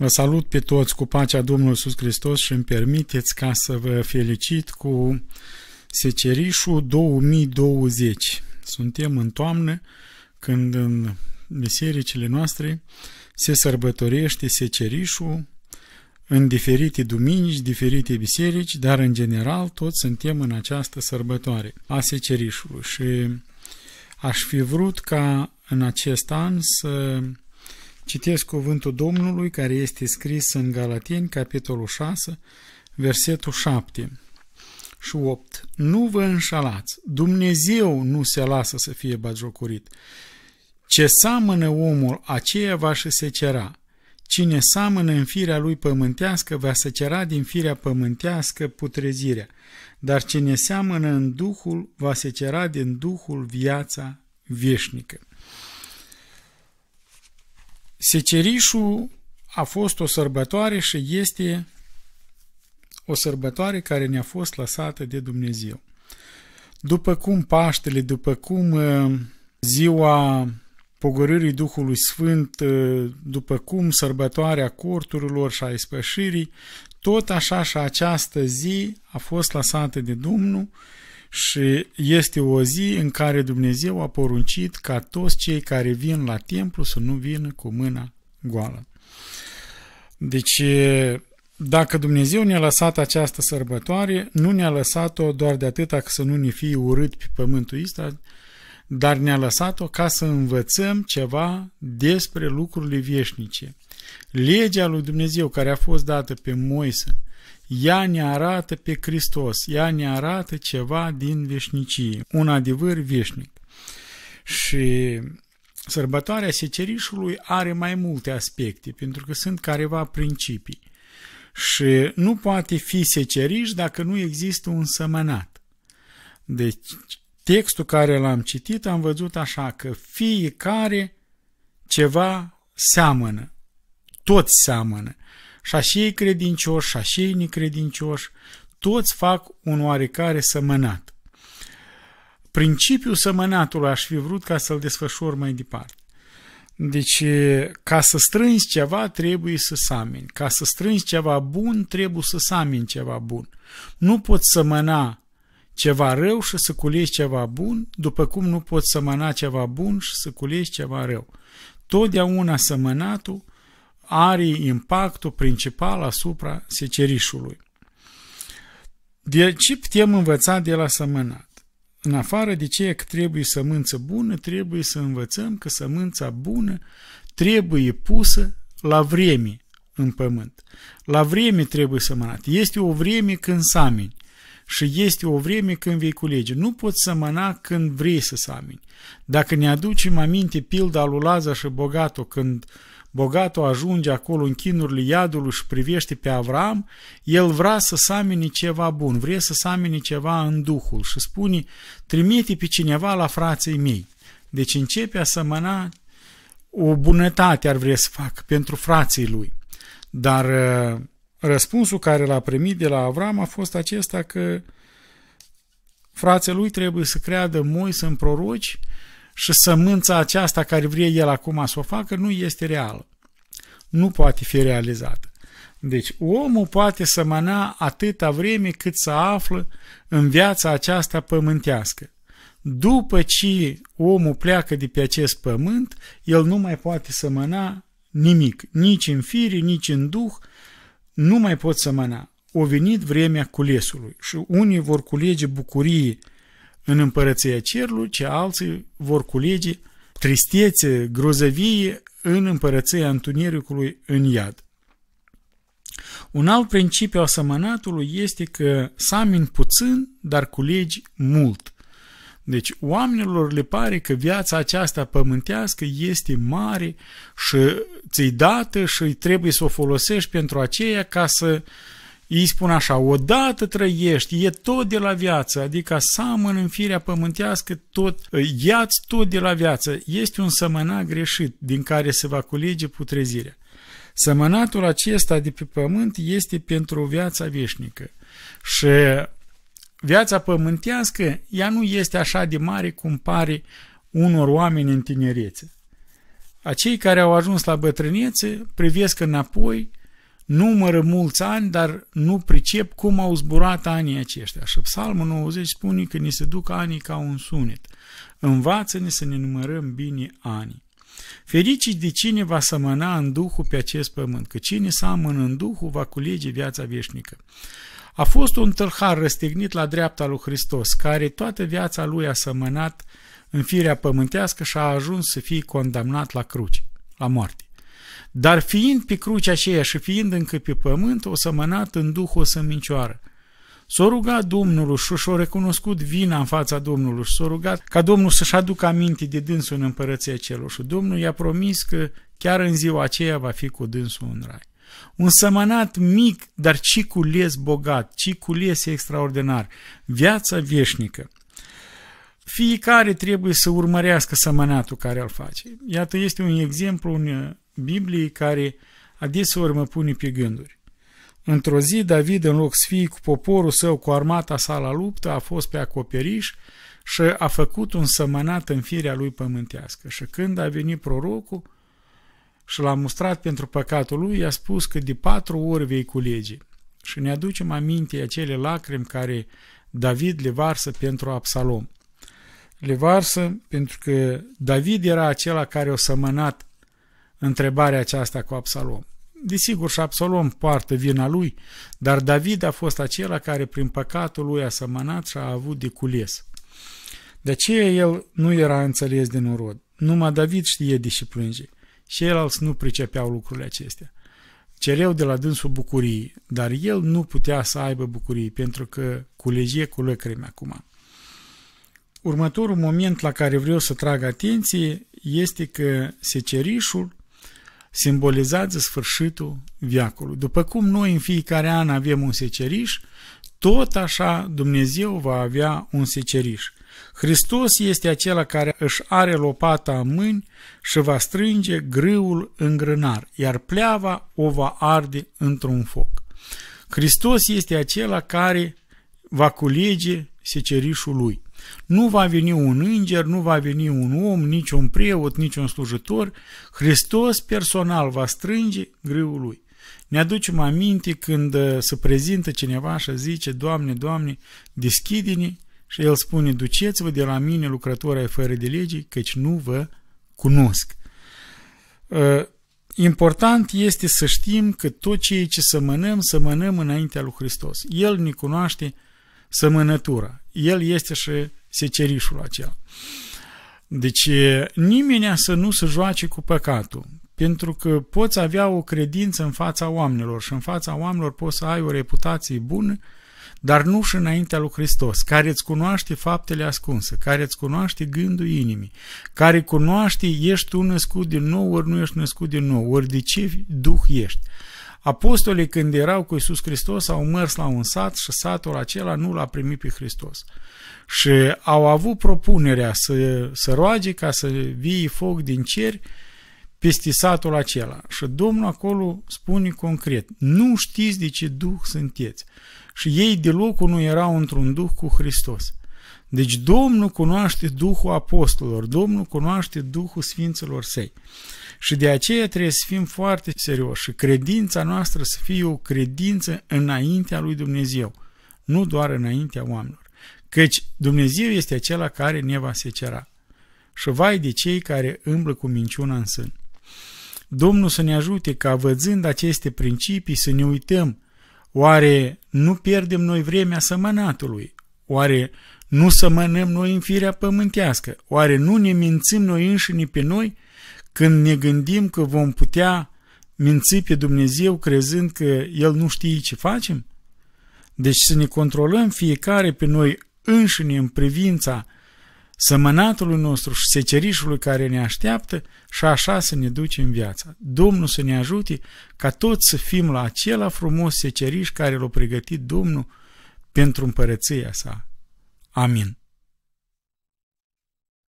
Vă salut pe toți cu pacea Domnului Iisus Hristos și îmi permiteți ca să vă felicit cu Secerișul 2020. Suntem în toamnă când în bisericile noastre se sărbătorește Secerișul în diferite duminici, diferite biserici, dar în general toți suntem în această sărbătoare a Secerișului și aș fi vrut ca în acest an să Citesc cuvântul Domnului care este scris în Galateni, capitolul 6, versetul 7 și 8. Nu vă înșalați, Dumnezeu nu se lasă să fie bagiocorit. Ce seamănă omul, aceea va și cera. Cine seamănă în firea lui pământească, va cera din firea pământească putrezirea, dar cine seamănă în Duhul, va cera din Duhul viața veșnică. Secerișul a fost o sărbătoare și este o sărbătoare care ne-a fost lăsată de Dumnezeu. După cum Paștele, după cum uh, ziua pogorârii Duhului Sfânt, uh, după cum sărbătoarea corturilor și a ispășirii, tot așa și această zi a fost lăsată de Dumnezeu și este o zi în care Dumnezeu a poruncit ca toți cei care vin la templu să nu vină cu mâna goală. Deci, dacă Dumnezeu ne-a lăsat această sărbătoare, nu ne-a lăsat-o doar de atâta că să nu ne fie urât pe pământul ăsta, dar ne-a lăsat-o ca să învățăm ceva despre lucrurile veșnice. Legea lui Dumnezeu care a fost dată pe Moise ea ne arată pe Hristos, ea ne arată ceva din veșnicie, un adevăr veșnic. Și sărbătoarea secerișului are mai multe aspecte, pentru că sunt careva principii. Și nu poate fi seceriș dacă nu există un sămănat. Deci, textul care l-am citit am văzut așa că fiecare ceva seamănă, tot seamănă. Și așei ei credincioși, și așei necredincioși, toți fac un oarecare sămănat. Principiul sămănatului aș fi vrut ca să-l desfășor mai departe. Deci, ca să strângi ceva, trebuie să sameni. Ca să strângi ceva bun, trebuie să sameni ceva bun. Nu poți sămăna ceva rău și să culegi ceva bun, după cum nu poți sămăna ceva bun și să culegi ceva rău. Totdeauna sămănatul are impactul principal asupra secerișului. De ce putem învăța de la sămânat? În afară de ce că trebuie sămânță bună, trebuie să învățăm că sămânța bună trebuie pusă la vreme în pământ. La vreme trebuie sămânat. Este o vreme când samini și este o vreme când vei culege. Nu poți sămăna când vrei să samini. Dacă ne aducem aminte pilda lui Laza și Bogato, când uh, Bogatul ajunge acolo în chinurile iadului și privește pe Avram, el vrea să samine ceva bun, vrea să samine ceva în Duhul și spune, trimite pe cineva la frații mei. Deci începe a sămăna o bunătate ar vrea să fac pentru frații lui. Dar uh, răspunsul care l-a primit de la Avram a fost acesta că frații lui trebuie să creadă moi, să proroci și sămânța aceasta care vrea el acum să o facă nu este reală. Nu poate fi realizată. Deci omul poate sămăna atâta vreme cât să află în viața aceasta pământească. După ce omul pleacă de pe acest pământ, el nu mai poate sămăna nimic, nici în fire, nici în duh, nu mai pot sămăna. O venit vremea culesului și unii vor culege bucurie în împărăția cerului, ce alții vor culege tristețe, grozăvie în împărăția întunericului în iad. Un alt principiu asemănatului este că samin puțin, dar culegi mult. Deci oamenilor le pare că viața aceasta pământească este mare și ți-i dată și trebuie să o folosești pentru aceea ca să uh, ei spun așa, odată trăiești, e tot de la viață, adică seamăn în firea pământească tot, iați tot de la viață. Este un sămăna greșit din care se va culege putrezirea. Sămănatul acesta de pe pământ este pentru viața veșnică. Și viața pământească, ea nu este așa de mare cum pare unor oameni în tinerețe. Acei care au ajuns la bătrânețe privesc înapoi numără mulți ani, dar nu pricep cum au zburat anii aceștia. Și psalmul 90 spune că ni se duc anii ca un sunet. Învață-ne să ne numărăm bine anii. Fericit de cine va sămăna în Duhul pe acest pământ, că cine seamănă în Duhul va culege viața veșnică. A fost un tâlhar răstignit la dreapta lui Hristos, care toată viața lui a sămănat în firea pământească și a ajuns să fie condamnat la cruci, la moarte. Dar fiind pe crucea aceea și fiind încă pe pământ, o sămănat în duh o sămincioară. S-a rugat Domnul și și-a recunoscut vina în fața Domnului și s-a rugat ca Domnul să-și aducă aminte de dânsul în împărăția celor și Domnul i-a promis că chiar în ziua aceea va fi cu dânsul în rai. Un sămănat mic, dar ci cules bogat, ci cules extraordinar, viața veșnică. Fiecare trebuie să urmărească sămănatul care îl face. Iată, este un exemplu, un Bibliei care adeseori mă pune pe gânduri. Într-o zi, David, în loc să fie cu poporul său, cu armata sa la luptă, a fost pe acoperiș și a făcut un sămănat în firea lui pământească. Și când a venit prorocul și l-a mustrat pentru păcatul lui, i-a spus că de patru ori vei culege. Și ne aducem aminte acele lacrimi care David le varsă pentru Absalom. Le varsă pentru că David era acela care o sămănat întrebarea aceasta cu Absalom. Desigur, și Absalom poartă vina lui, dar David a fost acela care prin păcatul lui a sămănat și a avut de cules. De aceea el nu era înțeles din urod. Numai David știe de și plânge. Și alți nu pricepeau lucrurile acestea. Cereau de la dânsul bucurii, dar el nu putea să aibă bucurii, pentru că culege cu lăcrimi acum. Următorul moment la care vreau să trag atenție este că secerișul simbolizează sfârșitul viacului. După cum noi în fiecare an avem un seceriș, tot așa Dumnezeu va avea un seceriș. Hristos este acela care își are lopata în mâini și va strânge grâul în grânar, iar pleava o va arde într-un foc. Hristos este acela care va culege secerișul lui. Nu va veni un înger, nu va veni un om, nici un preot, un slujitor. Hristos personal va strânge grâul lui. Ne aducem aminte când uh, se prezintă cineva și zice, Doamne, Doamne, deschide-ne și el spune, duceți-vă de la mine lucrătoare ai fără de legii, căci nu vă cunosc. Uh, important este să știm că tot ceea ce să mănăm, să mănăm înaintea lui Hristos. El ne cunoaște sămânătura. El este și secerișul acela. Deci nimeni să nu se joace cu păcatul, pentru că poți avea o credință în fața oamenilor și în fața oamenilor poți să ai o reputație bună, dar nu și înaintea lui Hristos, care îți cunoaște faptele ascunse, care îți cunoaște gândul inimii, care cunoaște ești tu născut din nou, ori nu ești născut din nou, ori de ce duh ești. Apostolii când erau cu Iisus Hristos au mers la un sat și satul acela nu l-a primit pe Hristos. Și au avut propunerea să, să roage ca să vii foc din cer peste satul acela. Și Domnul acolo spune concret, nu știți de ce duh sunteți. Și ei deloc nu erau într-un duh cu Hristos. Deci Domnul cunoaște Duhul Apostolilor, Domnul cunoaște Duhul Sfinților Săi. Și de aceea trebuie să fim foarte serioși și credința noastră să fie o credință înaintea lui Dumnezeu, nu doar înaintea oamenilor. Căci Dumnezeu este acela care ne va secera. Și vai de cei care îmblă cu minciuna în sân. Domnul să ne ajute ca văzând aceste principii să ne uităm Oare nu pierdem noi vremea sămănatului? Oare nu să mănăm noi în firea pământească. Oare nu ne mințim noi înșine pe noi când ne gândim că vom putea minți pe Dumnezeu crezând că El nu știe ce facem? Deci să ne controlăm fiecare pe noi înșine în privința sămănatului nostru și secerișului care ne așteaptă și așa să ne ducem viața. Domnul să ne ajute ca toți să fim la acela frumos seceriș care l-a pregătit Domnul pentru împărăția sa. Амин.